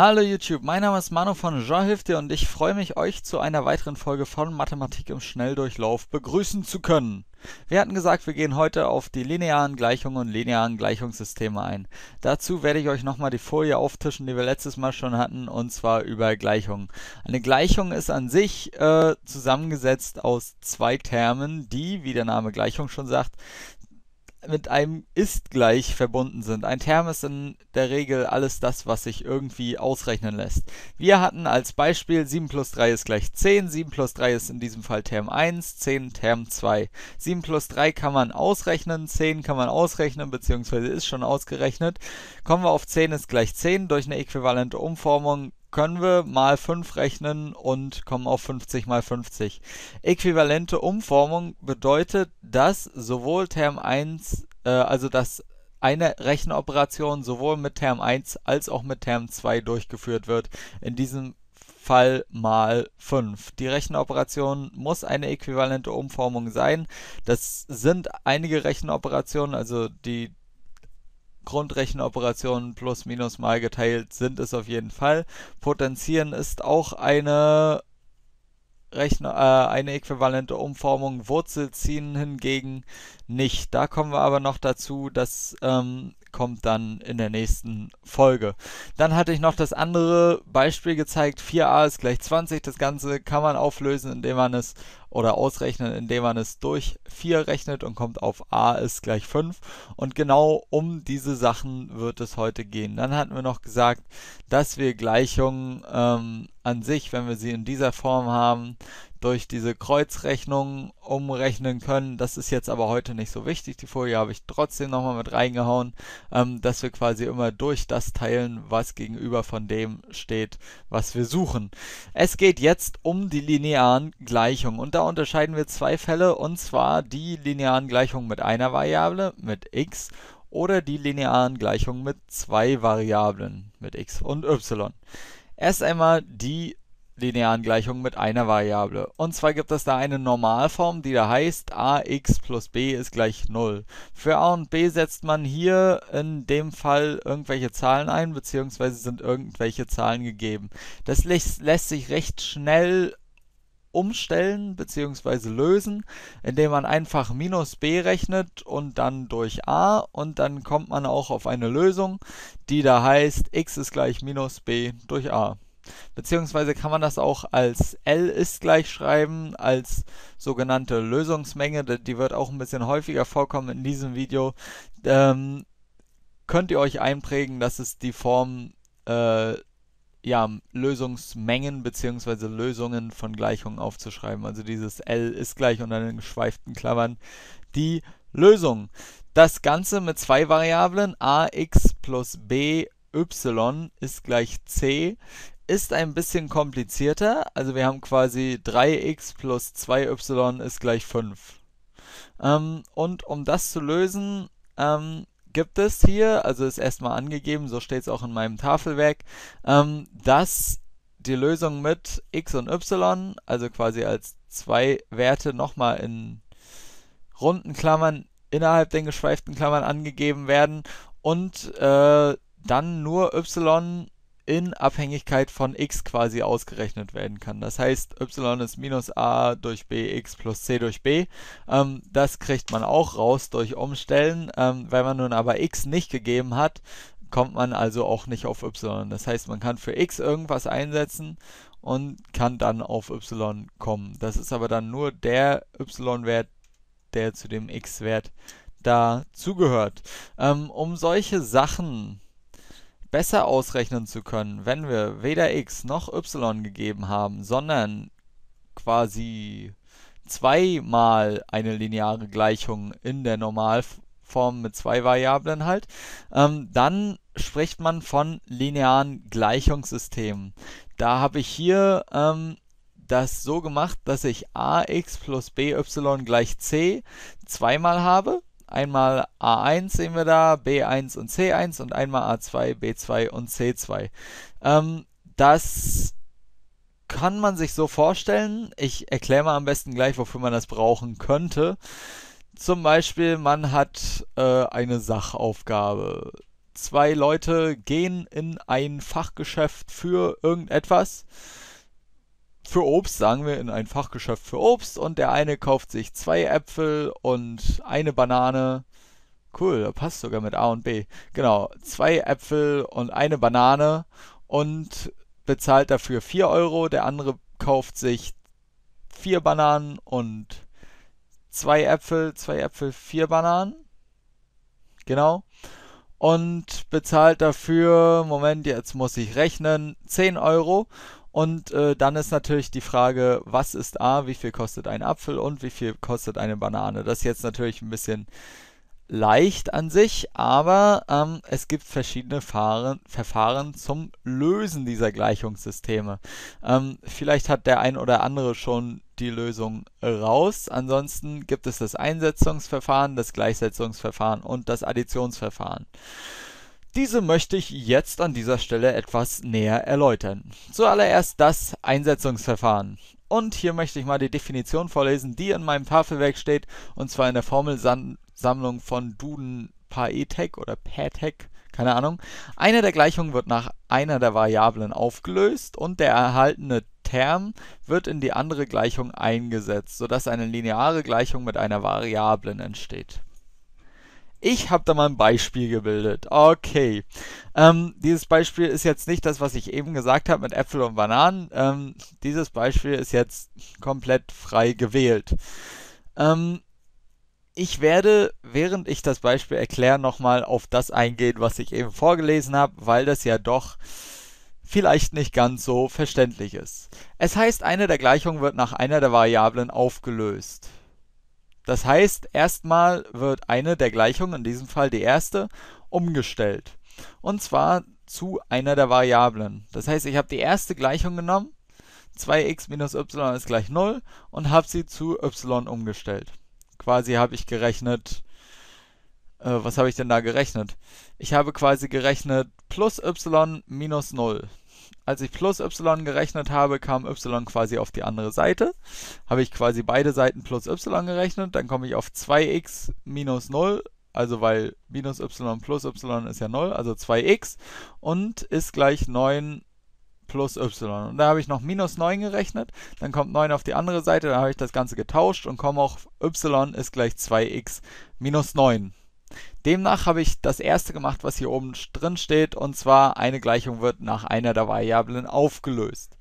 Hallo YouTube, mein Name ist Manu von Jean Genrehilfte und ich freue mich, euch zu einer weiteren Folge von Mathematik im Schnelldurchlauf begrüßen zu können. Wir hatten gesagt, wir gehen heute auf die linearen Gleichungen und linearen Gleichungssysteme ein. Dazu werde ich euch nochmal die Folie auftischen, die wir letztes Mal schon hatten, und zwar über Gleichungen. Eine Gleichung ist an sich äh, zusammengesetzt aus zwei Termen, die, wie der Name Gleichung schon sagt, mit einem ist gleich verbunden sind. Ein Term ist in der Regel alles das, was sich irgendwie ausrechnen lässt. Wir hatten als Beispiel 7 plus 3 ist gleich 10, 7 plus 3 ist in diesem Fall Term 1, 10 Term 2. 7 plus 3 kann man ausrechnen, 10 kann man ausrechnen, beziehungsweise ist schon ausgerechnet. Kommen wir auf 10 ist gleich 10. Durch eine äquivalente Umformung können wir mal 5 rechnen und kommen auf 50 mal 50. Äquivalente Umformung bedeutet, dass sowohl Term 1, äh, also dass eine Rechenoperation sowohl mit Term 1 als auch mit Term 2 durchgeführt wird. In diesem Fall mal 5. Die Rechenoperation muss eine äquivalente Umformung sein. Das sind einige Rechenoperationen, also die Grundrechenoperationen plus minus mal geteilt sind es auf jeden Fall. Potenzieren ist auch eine Rechner, äh, eine äquivalente Umformung. Wurzel ziehen hingegen nicht. Da kommen wir aber noch dazu, das ähm, kommt dann in der nächsten Folge. Dann hatte ich noch das andere Beispiel gezeigt. 4a ist gleich 20. Das Ganze kann man auflösen, indem man es oder ausrechnen, indem man es durch 4 rechnet und kommt auf a ist gleich 5. Und genau um diese Sachen wird es heute gehen. Dann hatten wir noch gesagt, dass wir Gleichungen ähm, an sich, wenn wir sie in dieser Form haben, durch diese Kreuzrechnung umrechnen können. Das ist jetzt aber heute nicht so wichtig. Die Folie habe ich trotzdem nochmal mit reingehauen, ähm, dass wir quasi immer durch das teilen, was gegenüber von dem steht, was wir suchen. Es geht jetzt um die linearen Gleichungen und da unterscheiden wir zwei Fälle und zwar die linearen Gleichungen mit einer Variable, mit x oder die linearen Gleichungen mit zwei Variablen, mit x und y. Erst einmal die linearen Gleichung mit einer Variable. Und zwar gibt es da eine Normalform, die da heißt ax plus b ist gleich 0. Für a und b setzt man hier in dem Fall irgendwelche Zahlen ein, beziehungsweise sind irgendwelche Zahlen gegeben. Das lässt sich recht schnell umstellen bzw. lösen, indem man einfach minus b rechnet und dann durch a und dann kommt man auch auf eine Lösung, die da heißt x ist gleich minus b durch a beziehungsweise kann man das auch als L ist gleich schreiben, als sogenannte Lösungsmenge, die wird auch ein bisschen häufiger vorkommen in diesem Video, ähm, könnt ihr euch einprägen, dass es die Form äh, ja, Lösungsmengen bzw. Lösungen von Gleichungen aufzuschreiben. Also dieses L ist gleich unter den geschweiften Klammern die Lösung. Das Ganze mit zwei Variablen ax plus by ist gleich c ist ein bisschen komplizierter. Also wir haben quasi 3x plus 2y ist gleich 5. Ähm, und um das zu lösen, ähm, gibt es hier, also ist erstmal angegeben, so steht es auch in meinem Tafelwerk, ähm, dass die Lösung mit x und y, also quasi als zwei Werte nochmal in runden Klammern innerhalb den geschweiften Klammern angegeben werden und äh, dann nur y in Abhängigkeit von x quasi ausgerechnet werden kann. Das heißt, y ist minus a durch b, x plus c durch b. Ähm, das kriegt man auch raus durch Umstellen. Ähm, wenn man nun aber x nicht gegeben hat, kommt man also auch nicht auf y. Das heißt, man kann für x irgendwas einsetzen und kann dann auf y kommen. Das ist aber dann nur der y-Wert, der zu dem x-Wert dazugehört. Ähm, um solche Sachen besser ausrechnen zu können, wenn wir weder x noch y gegeben haben, sondern quasi zweimal eine lineare Gleichung in der Normalform mit zwei Variablen halt, ähm, dann spricht man von linearen Gleichungssystemen. Da habe ich hier ähm, das so gemacht, dass ich ax plus by gleich c zweimal habe Einmal A1 sehen wir da, B1 und C1 und einmal A2, B2 und C2. Ähm, das kann man sich so vorstellen. Ich erkläre mal am besten gleich, wofür man das brauchen könnte. Zum Beispiel, man hat äh, eine Sachaufgabe. Zwei Leute gehen in ein Fachgeschäft für irgendetwas für Obst, sagen wir, in ein Fachgeschäft für Obst und der eine kauft sich zwei Äpfel und eine Banane. Cool, da passt sogar mit A und B. Genau, zwei Äpfel und eine Banane und bezahlt dafür 4 Euro. Der andere kauft sich vier Bananen und zwei Äpfel, zwei Äpfel, vier Bananen. Genau. Und bezahlt dafür, Moment, jetzt muss ich rechnen, 10 Euro. Und äh, dann ist natürlich die Frage, was ist A, wie viel kostet ein Apfel und wie viel kostet eine Banane? Das ist jetzt natürlich ein bisschen leicht an sich, aber ähm, es gibt verschiedene Fahren, Verfahren zum Lösen dieser Gleichungssysteme. Ähm, vielleicht hat der ein oder andere schon die Lösung raus. Ansonsten gibt es das Einsetzungsverfahren, das Gleichsetzungsverfahren und das Additionsverfahren. Diese möchte ich jetzt an dieser Stelle etwas näher erläutern. Zuallererst das Einsetzungsverfahren. Und hier möchte ich mal die Definition vorlesen, die in meinem Tafelwerk steht, und zwar in der Formelsammlung von Duden Paetec oder Patec, keine Ahnung. Eine der Gleichungen wird nach einer der Variablen aufgelöst und der erhaltene Term wird in die andere Gleichung eingesetzt, sodass eine lineare Gleichung mit einer Variablen entsteht. Ich habe da mal ein Beispiel gebildet. Okay. Ähm, dieses Beispiel ist jetzt nicht das, was ich eben gesagt habe mit Äpfel und Bananen. Ähm, dieses Beispiel ist jetzt komplett frei gewählt. Ähm, ich werde, während ich das Beispiel erkläre, nochmal auf das eingehen, was ich eben vorgelesen habe, weil das ja doch vielleicht nicht ganz so verständlich ist. Es heißt, eine der Gleichungen wird nach einer der Variablen aufgelöst. Das heißt, erstmal wird eine der Gleichungen, in diesem Fall die erste, umgestellt. Und zwar zu einer der Variablen. Das heißt, ich habe die erste Gleichung genommen, 2x minus y ist gleich 0, und habe sie zu y umgestellt. Quasi habe ich gerechnet, äh, was habe ich denn da gerechnet? Ich habe quasi gerechnet plus y minus 0 als ich plus y gerechnet habe, kam y quasi auf die andere Seite. Habe ich quasi beide Seiten plus y gerechnet, dann komme ich auf 2x minus 0, also weil minus y plus y ist ja 0, also 2x und ist gleich 9 plus y. Und da habe ich noch minus 9 gerechnet, dann kommt 9 auf die andere Seite, dann habe ich das Ganze getauscht und komme auf y ist gleich 2x minus 9. Demnach habe ich das erste gemacht, was hier oben drin steht, und zwar eine Gleichung wird nach einer der Variablen aufgelöst.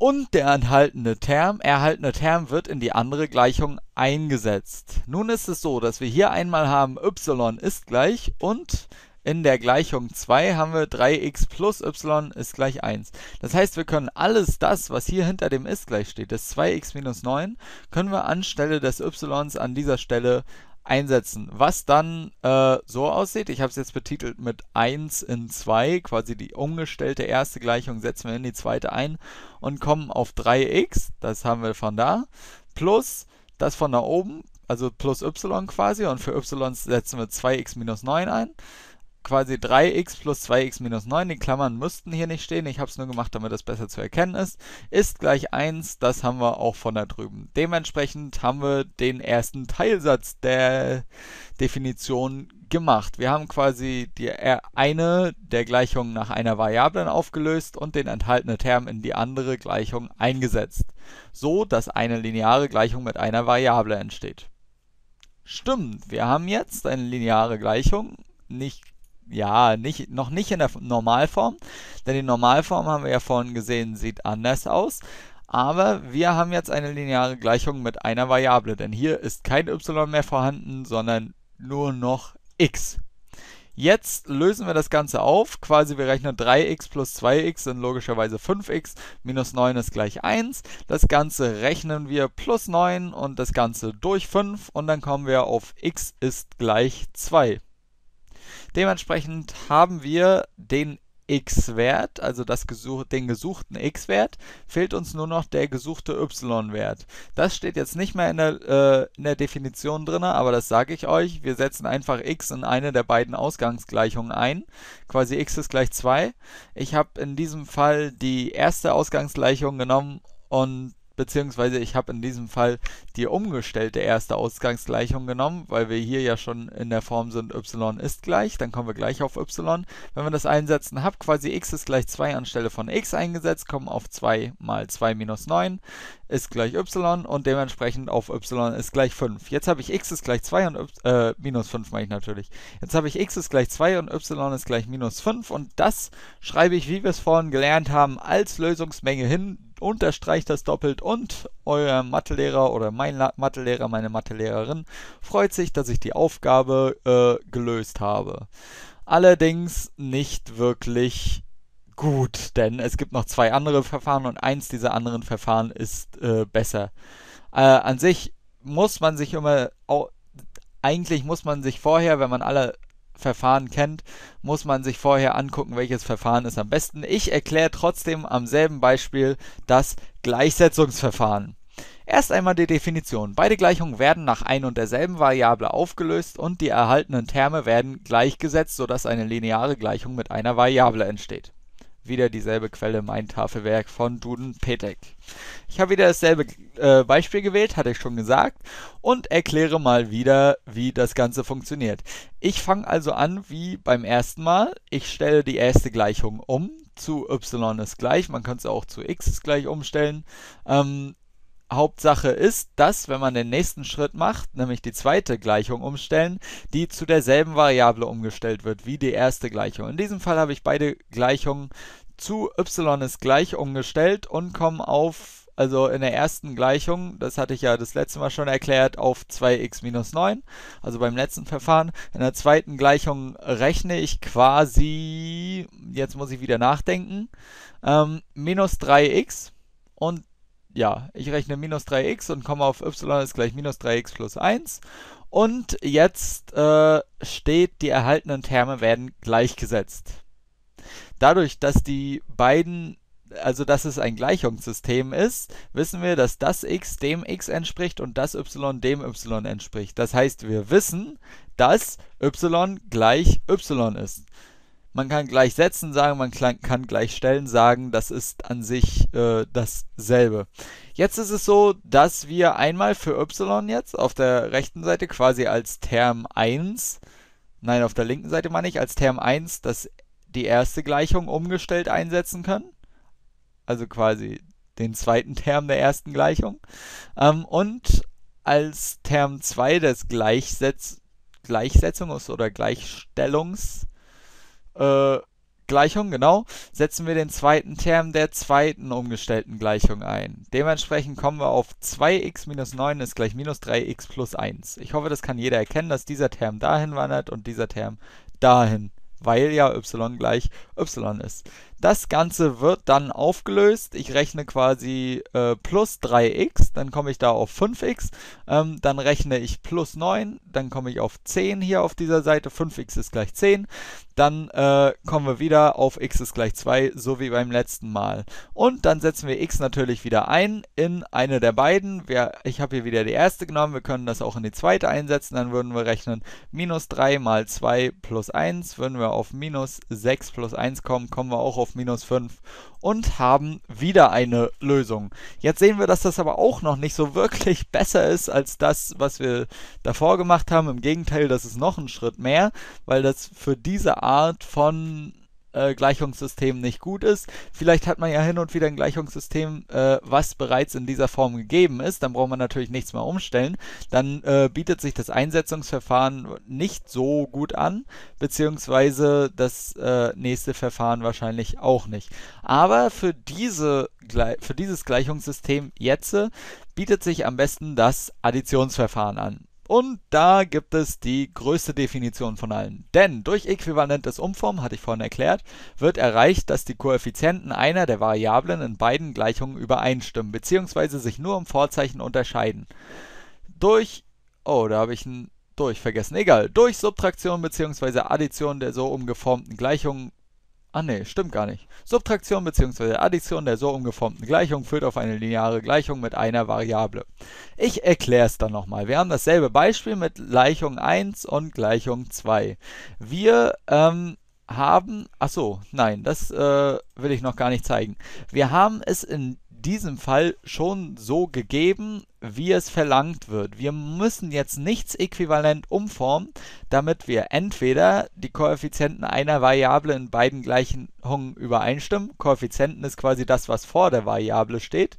Und der enthaltene Term, erhaltene Term wird in die andere Gleichung eingesetzt. Nun ist es so, dass wir hier einmal haben y ist gleich und in der Gleichung 2 haben wir 3x plus y ist gleich 1. Das heißt, wir können alles das, was hier hinter dem ist gleich steht, das 2x minus 9, können wir anstelle des y an dieser Stelle einsetzen. Was dann äh, so aussieht, ich habe es jetzt betitelt mit 1 in 2, quasi die umgestellte erste Gleichung setzen wir in die zweite ein und kommen auf 3x, das haben wir von da, plus das von da oben, also plus y quasi und für y setzen wir 2x minus 9 ein quasi 3x plus 2x minus 9, die Klammern müssten hier nicht stehen, ich habe es nur gemacht, damit es besser zu erkennen ist, ist gleich 1, das haben wir auch von da drüben. Dementsprechend haben wir den ersten Teilsatz der Definition gemacht. Wir haben quasi die äh, eine der Gleichungen nach einer Variablen aufgelöst und den enthaltenen Term in die andere Gleichung eingesetzt, so dass eine lineare Gleichung mit einer Variable entsteht. Stimmt, wir haben jetzt eine lineare Gleichung, nicht ja, nicht, noch nicht in der Normalform, denn die Normalform haben wir ja vorhin gesehen, sieht anders aus. Aber wir haben jetzt eine lineare Gleichung mit einer Variable, denn hier ist kein y mehr vorhanden, sondern nur noch x. Jetzt lösen wir das Ganze auf, quasi wir rechnen 3x plus 2x sind logischerweise 5x, minus 9 ist gleich 1. Das Ganze rechnen wir plus 9 und das Ganze durch 5 und dann kommen wir auf x ist gleich 2. Dementsprechend haben wir den x-Wert, also das gesuch den gesuchten x-Wert, fehlt uns nur noch der gesuchte y-Wert. Das steht jetzt nicht mehr in der, äh, in der Definition drin, aber das sage ich euch. Wir setzen einfach x in eine der beiden Ausgangsgleichungen ein, quasi x ist gleich 2. Ich habe in diesem Fall die erste Ausgangsgleichung genommen und beziehungsweise ich habe in diesem Fall die umgestellte erste Ausgangsgleichung genommen, weil wir hier ja schon in der Form sind, y ist gleich, dann kommen wir gleich auf y. Wenn wir das einsetzen, habe quasi x ist gleich 2 anstelle von x eingesetzt, kommen auf 2 mal 2 minus 9 ist gleich y und dementsprechend auf y ist gleich 5. Jetzt habe ich x ist gleich 2 und y, äh, minus 5 meine ich natürlich. Jetzt habe ich x ist gleich 2 und y ist gleich minus 5 und das schreibe ich, wie wir es vorhin gelernt haben, als Lösungsmenge hin, unterstreicht das doppelt und euer Mathelehrer oder mein Mathelehrer, meine Mathelehrerin freut sich, dass ich die Aufgabe äh, gelöst habe. Allerdings nicht wirklich gut, denn es gibt noch zwei andere Verfahren und eins dieser anderen Verfahren ist äh, besser. Äh, an sich muss man sich immer, eigentlich muss man sich vorher, wenn man alle Verfahren kennt, muss man sich vorher angucken, welches Verfahren ist am besten. Ich erkläre trotzdem am selben Beispiel das Gleichsetzungsverfahren. Erst einmal die Definition. Beide Gleichungen werden nach ein und derselben Variable aufgelöst und die erhaltenen Terme werden gleichgesetzt, sodass eine lineare Gleichung mit einer Variable entsteht wieder dieselbe Quelle, mein Tafelwerk von Duden Petek. Ich habe wieder dasselbe äh, Beispiel gewählt, hatte ich schon gesagt, und erkläre mal wieder, wie das Ganze funktioniert. Ich fange also an wie beim ersten Mal. Ich stelle die erste Gleichung um zu y ist gleich, man kann es auch zu x ist gleich umstellen. Ähm, Hauptsache ist, dass, wenn man den nächsten Schritt macht, nämlich die zweite Gleichung umstellen, die zu derselben Variable umgestellt wird wie die erste Gleichung. In diesem Fall habe ich beide Gleichungen zu y ist gleich umgestellt und komme auf, also in der ersten Gleichung, das hatte ich ja das letzte Mal schon erklärt, auf 2x minus 9, also beim letzten Verfahren. In der zweiten Gleichung rechne ich quasi, jetzt muss ich wieder nachdenken, ähm, minus 3x und ja, ich rechne minus 3x und komme auf y ist gleich minus 3x plus 1. Und jetzt äh, steht, die erhaltenen Terme werden gleichgesetzt. Dadurch, dass die beiden, also dass es ein Gleichungssystem ist, wissen wir, dass das x dem x entspricht und das y dem y entspricht. Das heißt, wir wissen, dass y gleich y ist. Man kann gleich setzen sagen, man kann gleich Stellen sagen, das ist an sich äh, dasselbe. Jetzt ist es so, dass wir einmal für y jetzt auf der rechten Seite quasi als Term 1, nein, auf der linken Seite meine ich, als Term 1 das, die erste Gleichung umgestellt einsetzen können. Also quasi den zweiten Term der ersten Gleichung. Ähm, und als Term 2 des Gleichsetz Gleichsetzungs- oder Gleichstellungs- äh, Gleichung, genau, setzen wir den zweiten Term der zweiten umgestellten Gleichung ein. Dementsprechend kommen wir auf 2x minus 9 ist gleich minus 3x plus 1. Ich hoffe, das kann jeder erkennen, dass dieser Term dahin wandert und dieser Term dahin, weil ja y gleich y ist. Das Ganze wird dann aufgelöst. Ich rechne quasi äh, plus 3x, dann komme ich da auf 5x. Ähm, dann rechne ich plus 9, dann komme ich auf 10 hier auf dieser Seite. 5x ist gleich 10 dann äh, kommen wir wieder auf x ist gleich 2, so wie beim letzten Mal. Und dann setzen wir x natürlich wieder ein in eine der beiden. Wir, ich habe hier wieder die erste genommen, wir können das auch in die zweite einsetzen, dann würden wir rechnen, minus 3 mal 2 plus 1, würden wir auf minus 6 plus 1 kommen, kommen wir auch auf minus 5 und haben wieder eine Lösung. Jetzt sehen wir, dass das aber auch noch nicht so wirklich besser ist als das, was wir davor gemacht haben. Im Gegenteil, das ist noch ein Schritt mehr, weil das für diese Art Art von äh, Gleichungssystem nicht gut ist. Vielleicht hat man ja hin und wieder ein Gleichungssystem, äh, was bereits in dieser Form gegeben ist. Dann braucht man natürlich nichts mehr umstellen. Dann äh, bietet sich das Einsetzungsverfahren nicht so gut an, beziehungsweise das äh, nächste Verfahren wahrscheinlich auch nicht. Aber für, diese, für dieses Gleichungssystem jetzt äh, bietet sich am besten das Additionsverfahren an. Und da gibt es die größte Definition von allen. Denn durch äquivalentes Umformen, hatte ich vorhin erklärt, wird erreicht, dass die Koeffizienten einer der Variablen in beiden Gleichungen übereinstimmen, beziehungsweise sich nur im Vorzeichen unterscheiden. Durch, oh, da habe ich ein durch vergessen, egal, durch Subtraktion bzw. Addition der so umgeformten Gleichungen Ah ne, stimmt gar nicht. Subtraktion bzw. Addition der so umgeformten Gleichung führt auf eine lineare Gleichung mit einer Variable. Ich erkläre es dann nochmal. Wir haben dasselbe Beispiel mit Gleichung 1 und Gleichung 2. Wir ähm, haben, Achso, nein, das äh, will ich noch gar nicht zeigen. Wir haben es in diesem Fall schon so gegeben, wie es verlangt wird. Wir müssen jetzt nichts äquivalent umformen, damit wir entweder die Koeffizienten einer Variable in beiden Gleichungen übereinstimmen. Koeffizienten ist quasi das, was vor der Variable steht.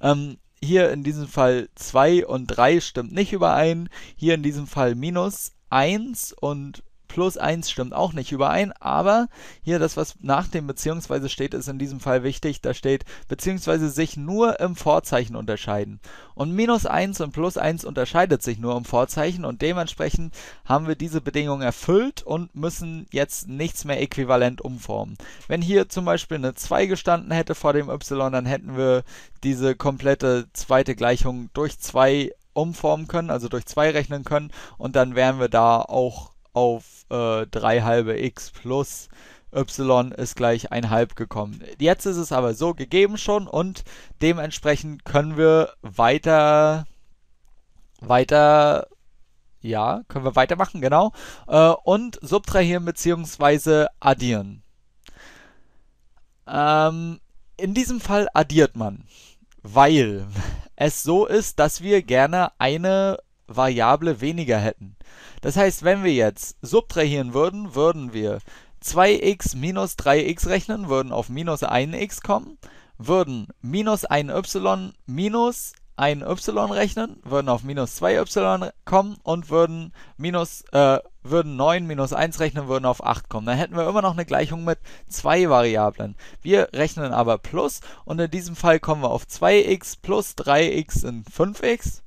Ähm, hier in diesem Fall 2 und 3 stimmt nicht überein. Hier in diesem Fall minus 1 und plus 1 stimmt auch nicht überein, aber hier das, was nach dem beziehungsweise steht, ist in diesem Fall wichtig. Da steht beziehungsweise sich nur im Vorzeichen unterscheiden. Und minus 1 und plus 1 unterscheidet sich nur im Vorzeichen und dementsprechend haben wir diese Bedingung erfüllt und müssen jetzt nichts mehr äquivalent umformen. Wenn hier zum Beispiel eine 2 gestanden hätte vor dem y, dann hätten wir diese komplette zweite Gleichung durch 2 umformen können, also durch 2 rechnen können und dann wären wir da auch auf äh, 3 halbe x plus y ist gleich 1 halb gekommen. Jetzt ist es aber so gegeben schon und dementsprechend können wir weiter, weiter, ja, können wir weitermachen, genau, äh, und subtrahieren bzw. addieren. Ähm, in diesem Fall addiert man, weil es so ist, dass wir gerne eine Variable weniger hätten. Das heißt, wenn wir jetzt subtrahieren würden, würden wir 2x minus 3x rechnen, würden auf minus 1x kommen, würden minus 1y minus 1y rechnen, würden auf minus 2y kommen und würden, minus, äh, würden 9 minus 1 rechnen, würden auf 8 kommen. Dann hätten wir immer noch eine Gleichung mit zwei Variablen. Wir rechnen aber plus und in diesem Fall kommen wir auf 2x plus 3x sind 5x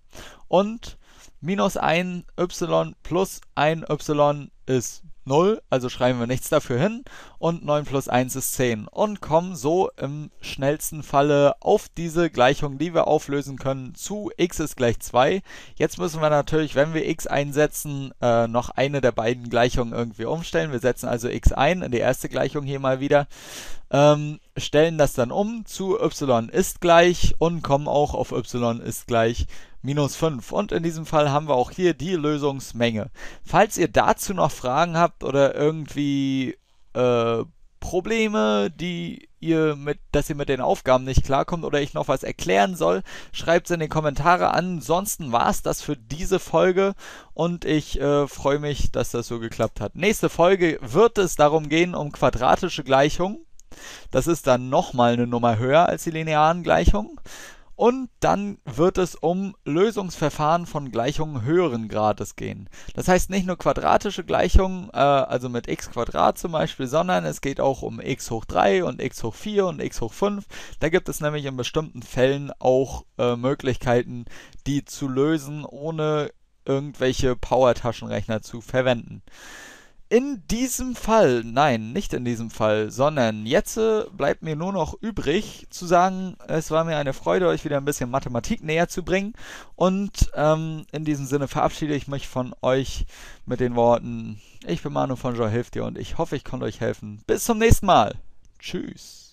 und minus 1y plus 1y ist 0, also schreiben wir nichts dafür hin und 9 plus 1 ist 10 und kommen so im schnellsten Falle auf diese Gleichung, die wir auflösen können, zu x ist gleich 2. Jetzt müssen wir natürlich, wenn wir x einsetzen, äh, noch eine der beiden Gleichungen irgendwie umstellen. Wir setzen also x ein in die erste Gleichung hier mal wieder. Ähm, stellen das dann um zu y ist gleich und kommen auch auf y ist gleich minus 5. Und in diesem Fall haben wir auch hier die Lösungsmenge. Falls ihr dazu noch Fragen habt oder irgendwie äh, Probleme, die ihr mit, dass ihr mit den Aufgaben nicht klarkommt oder ich noch was erklären soll, schreibt es in die Kommentare. Ansonsten war es das für diese Folge und ich äh, freue mich, dass das so geklappt hat. Nächste Folge wird es darum gehen, um quadratische Gleichungen. Das ist dann nochmal eine Nummer höher als die linearen Gleichungen. Und dann wird es um Lösungsverfahren von Gleichungen höheren Grades gehen. Das heißt nicht nur quadratische Gleichungen, äh, also mit x Quadrat zum Beispiel, sondern es geht auch um x hoch 3 und x hoch 4 und x hoch 5. Da gibt es nämlich in bestimmten Fällen auch äh, Möglichkeiten, die zu lösen, ohne irgendwelche Power-Taschenrechner zu verwenden in diesem Fall, nein, nicht in diesem Fall, sondern jetzt äh, bleibt mir nur noch übrig zu sagen, es war mir eine Freude, euch wieder ein bisschen Mathematik näher zu bringen. Und ähm, in diesem Sinne verabschiede ich mich von euch mit den Worten, ich bin Manu von Joy Hilft dir und ich hoffe, ich konnte euch helfen. Bis zum nächsten Mal. Tschüss.